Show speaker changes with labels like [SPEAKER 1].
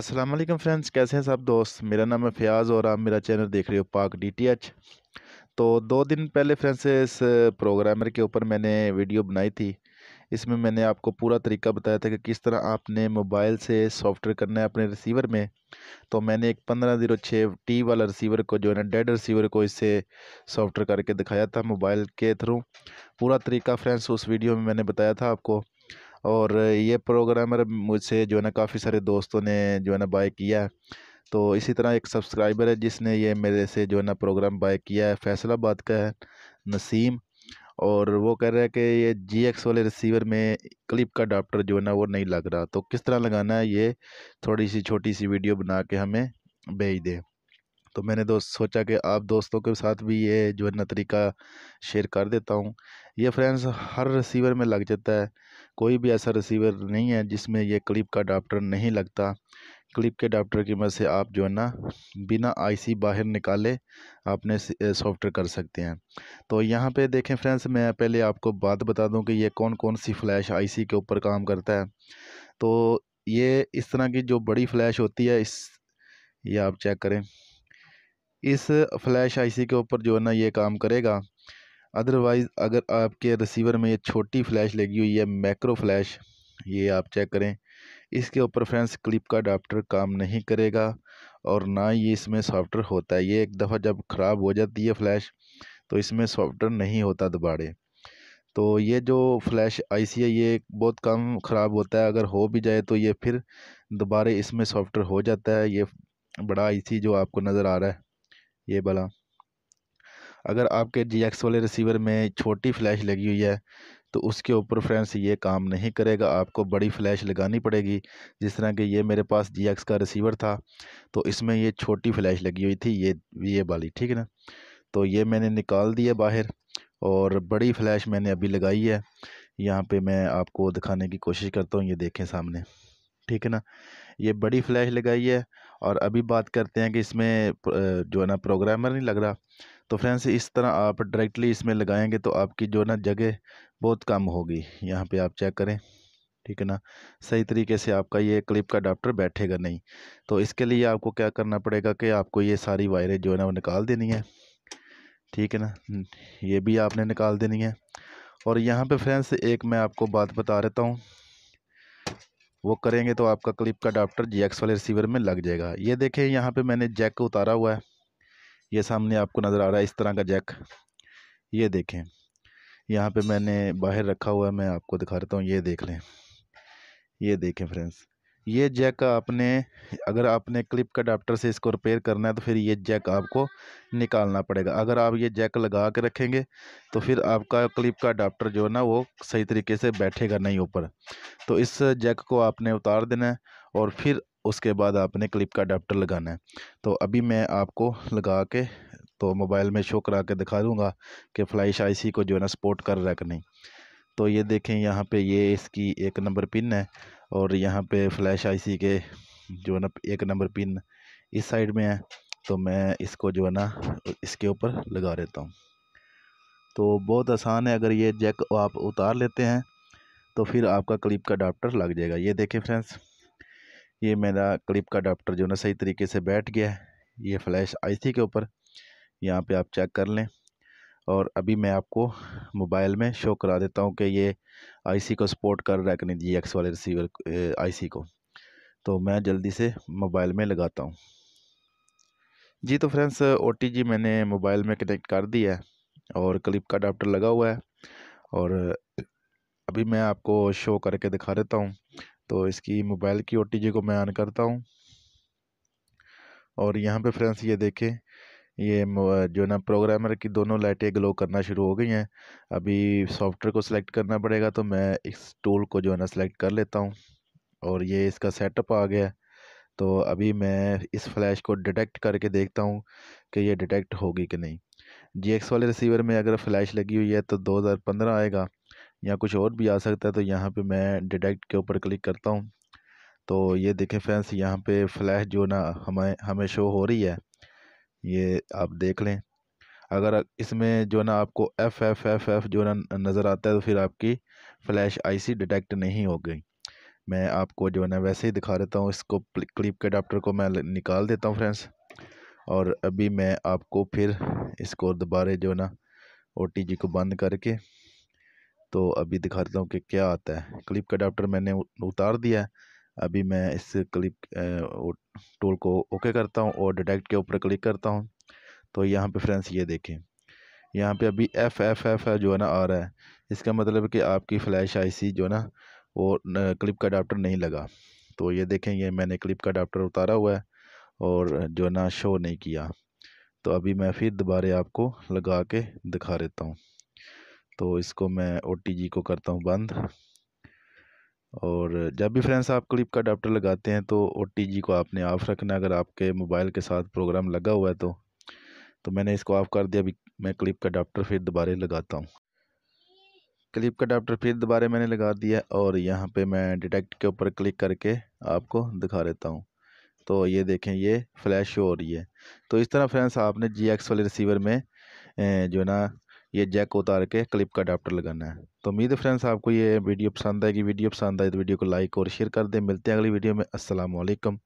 [SPEAKER 1] अस्सलाम वालेकुम फ्रेंड्स कैसे हैं सब दोस्त मेरा नाम है फ़याज़ और आप मेरा चैनल देख रहे हो पाक डीटीएच तो दो दिन पहले फ्रेंड्स इस प्रोग्रामर के ऊपर मैंने वीडियो बनाई थी इसमें मैंने आपको पूरा तरीका बताया था कि किस तरह आपने मोबाइल से सॉफ्टवेयर करना है अपने रिसीवर में तो मैंने एक पंद्रह जीरो छः टी वाला रिसीवर को जो है ना डेड रिसीवर को इससे सॉफ्टवेयर करके दिखाया था मोबाइल के थ्रू पूरा तरीका फ्रेंड्स उस वीडियो में मैंने बताया था आपको और ये प्रोग्राम मुझसे जो है ना काफ़ी सारे दोस्तों ने जो है ना बाय किया है तो इसी तरह एक सब्सक्राइबर है जिसने ये मेरे से जो है ना प्रोग्राम बाय किया है फैसलाबाद का है नसीम और वो कह रहा है कि ये जी एक्स वाले रिसीवर में क्लिप का अडाप्टर जो है ना वो नहीं लग रहा तो किस तरह लगाना है ये थोड़ी सी छोटी सी वीडियो बना के हमें भेज दें तो मैंने दोस्त सोचा कि आप दोस्तों के साथ भी ये जो है ना तरीका शेयर कर देता हूँ ये फ्रेंड्स हर रिसीवर में लग जाता है कोई भी ऐसा रिसीवर नहीं है जिसमें ये क्लिप का अडाप्टर नहीं लगता क्लिप के अडाप्टर की मदद से आप जो है ना बिना आईसी बाहर निकाले आपने सॉफ्टवेयर कर सकते हैं तो यहाँ पे देखें फ्रेंड्स मैं पहले आपको बात बता दूं कि ये कौन कौन सी फ़्लैश आईसी के ऊपर काम करता है तो ये इस तरह की जो बड़ी फ्लैश होती है इस ये आप चेक करें इस फ्लैश आईसी के ऊपर जो है ना ये काम करेगा अदरवाइज़ अगर आपके रिसीवर में ये छोटी फ्लैश लगी हुई है मैक्रो फ्लैश ये आप चेक करें इसके ऊपर फ्रेंड्स क्लिप का अडाप्टर काम नहीं करेगा और ना ही इसमें सॉफ्टवेयर होता है ये एक दफ़ा जब ख़राब हो जाती है फ्लैश तो इसमें सॉफ्टवेयर नहीं होता दोबारे तो ये जो फ्लैश आईसी है ये बहुत कम ख़राब होता है अगर हो भी जाए तो ये फिर दोबारा इसमें सॉफ्टवेयर हो जाता है ये बड़ा आईसी जो आपको नज़र आ रहा है ये वाला अगर आपके जी एक्स वाले रिसीवर में छोटी फ्लैश लगी हुई है तो उसके ऊपर फ्रेंड्स ये काम नहीं करेगा आपको बड़ी फ्लैश लगानी पड़ेगी जिस तरह कि ये मेरे पास जी एक्स का रिसीवर था तो इसमें ये छोटी फ्लैश लगी हुई थी ये ये वाली ठीक है ना तो ये मैंने निकाल दिया बाहर और बड़ी फ्लैश मैंने अभी लगाई है यहाँ पे मैं आपको दिखाने की कोशिश करता हूँ ये देखें सामने ठीक है ना ये बड़ी फ्लैश लगाई है और अभी बात करते हैं कि इसमें जो है ना प्रोग्रामर नहीं लग रहा तो फ्रेंड्स इस तरह आप डायरेक्टली इसमें लगाएंगे तो आपकी जो है ना जगह बहुत कम होगी यहाँ पे आप चेक करें ठीक है ना सही तरीके से आपका ये क्लिप का अडाप्टर बैठेगा नहीं तो इसके लिए आपको क्या करना पड़ेगा कि आपको ये सारी वायरें जो है ना वो निकाल देनी है ठीक है ना ये भी आपने निकाल देनी है और यहाँ पे फ्रेंड्स एक मैं आपको बात बता रहता हूँ वो करेंगे तो आपका क्लिप का अडाप्टर जैक्स वाले रिसीवर में लग जाएगा ये देखें यहाँ पे मैंने जैक उतारा हुआ है ये सामने आपको नज़र आ रहा है इस तरह का जैक ये देखें यहाँ पे मैंने बाहर रखा हुआ है मैं आपको दिखा देता हूँ ये देख लें ये देखें फ्रेंड्स ये जैक आपने अगर आपने क्लिप का अडाप्टर से इसको रिपेयर करना है तो फिर ये जैक आपको निकालना पड़ेगा अगर आप ये जैक लगा के रखेंगे तो फिर आपका क्लिप का अडाप्टर जो है ना वो सही तरीके से बैठेगा नहीं ऊपर तो इस जैक को आपने उतार देना है और फिर उसके बाद आपने क्लिप का अडाप्टर लगाना है तो अभी मैं आपको लगा के तो मोबाइल में शो करा के दिखा दूँगा कि फ्लाइश आईसी को जो है ना सपोर्ट कर रहा है कि नहीं तो ये देखें यहाँ पे ये इसकी एक नंबर पिन है और यहाँ पे फ्लैश आईसी के जो है ना एक नंबर पिन इस साइड में है तो मैं इसको जो है ना इसके ऊपर लगा देता हूँ तो बहुत आसान है अगर ये जैक आप उतार लेते हैं तो फिर आपका क्लिप का अडाप्टर लग जाएगा ये देखें फ्रेंड्स ये मेरा क्लिप का अडाप्टर जो है ना सही तरीके से बैठ गया है ये फ्लैश आईसी के ऊपर यहाँ पे आप चेक कर लें और अभी मैं आपको मोबाइल में शो करा देता हूँ कि ये आईसी को सपोर्ट कर रहा है कि नहीं जी एक्स वाले रिसीवर आईसी को तो मैं जल्दी से मोबाइल में लगाता हूँ जी तो फ्रेंड्स ओ मैंने मोबाइल में कनेक्ट कर दिया है और क्लिप का अडाप्टर लगा हुआ है और अभी मैं आपको शो करके दिखा देता हूँ तो इसकी मोबाइल की ओ को मैं ऑन करता हूँ और यहाँ पे फ्रेंड्स ये देखें ये जो है ना प्रोग्रामर की दोनों लाइटें ग्लो करना शुरू हो गई हैं अभी सॉफ्टवेयर को सिलेक्ट करना पड़ेगा तो मैं इस टूल को जो है ना सिलेक्ट कर लेता हूँ और ये इसका सेटअप आ गया तो अभी मैं इस फ्लैश को डिटेक्ट करके देखता हूँ कि ये डिटेक्ट होगी कि नहीं जी एक्स वाले रिसीवर में अगर फ्लैश लगी हुई है तो 2015 आएगा या कुछ और भी आ सकता है तो यहाँ पे मैं डिटेक्ट के ऊपर क्लिक करता हूँ तो ये देखें फ्रेंड्स यहाँ पे फ्लैश जो ना हमें हमें शो हो रही है ये आप देख लें अगर इसमें जो ना आपको एफ़ एफ़ एफ़ एफ़ जो ना नज़र आता है तो फिर आपकी फ़्लैश आईसी डिटेक्ट नहीं हो गई मैं आपको जो है ना वैसे ही दिखा देता हूँ इसको क्लिप के अडाप्टर को मैं निकाल देता हूँ फ्रेंड्स और अभी मैं आपको फिर इसको दोबारा जो ना ओ को बंद करके तो अभी दिखा देता हूँ कि क्या आता है क्लिप का अडाप्टर मैंने उतार दिया है अभी मैं इस क्लिप टूल को ओके करता हूँ और डिटेक्ट के ऊपर क्लिक करता हूँ तो यहाँ पे फ्रेंड्स ये देखें यहाँ पे अभी एफ़ एफ़ एफ़ जो है ना आ रहा है इसका मतलब कि आपकी फ़्लैश आईसी जो है ना वो क्लिप का अडाप्टर नहीं लगा तो ये देखें ये मैंने क्लिप का अडाप्टर उतारा हुआ है और जो है ना शो नहीं किया तो अभी मैं फिर दोबारा आपको लगा के दिखा देता हूँ तो इसको मैं ओ को करता हूँ बंद और जब भी फ्रेंड्स आप क्लिप का अडाप्टर लगाते हैं तो ओ को आपने ऑफ़ रखना अगर आपके मोबाइल के साथ प्रोग्राम लगा हुआ है तो तो मैंने इसको ऑफ़ कर दिया अभी मैं क्लिप का अडाप्टर फिर दोबारा लगाता हूँ क्लिप का अडाप्टर फिर दोबारा मैंने लगा दिया और यहाँ पे मैं डिटेक्ट के ऊपर क्लिक करके आपको दिखा देता हूँ तो ये देखें ये फ्लैश हो रही है तो इस तरह फ्रेंड्स आपने जी एक्स वाले रिसीवर में जो ना ये जैक उतार के क्लिप का अडाप्टर लगाना है तो उम्मीद है फ्रेंड्स आपको ये वीडियो पसंद आएगी वीडियो पसंद आए तो वीडियो को लाइक और शेयर कर दें मिलते हैं अगली वीडियो में असलम